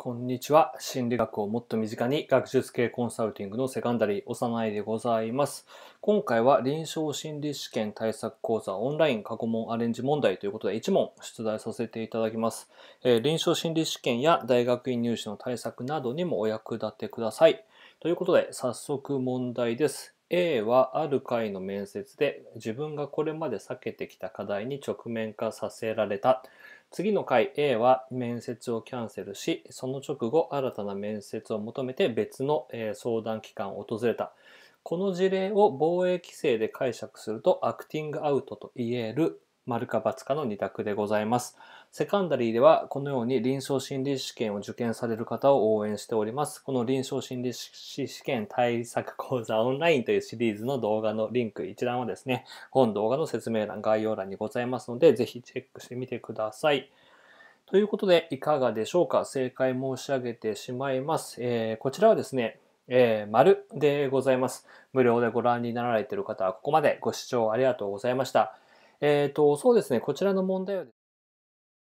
こんにちは。心理学をもっと身近に学術系コンサルティングのセカンダリー、幼いでございます。今回は臨床心理試験対策講座オンライン過去問アレンジ問題ということで1問出題させていただきます。えー、臨床心理試験や大学院入試の対策などにもお役立てください。ということで、早速問題です。A はある回の面接で自分がこれまで避けてきた課題に直面化させられた。次の回 A は面接をキャンセルし、その直後新たな面接を求めて別の相談機関を訪れた。この事例を防衛規制で解釈するとアクティングアウトと言える丸か×かの2択でございます。セカンダリーではこのように臨床心理試験を受験される方を応援しております。この臨床心理士試験対策講座オンラインというシリーズの動画のリンク一覧はですね、本動画の説明欄、概要欄にございますので、ぜひチェックしてみてください。ということで、いかがでしょうか正解申し上げてしまいます。えー、こちらはですね、えー、丸でございます。無料でご覧になられている方はここまでご視聴ありがとうございました。えっ、ー、と、そうですね、こちらの問題はですね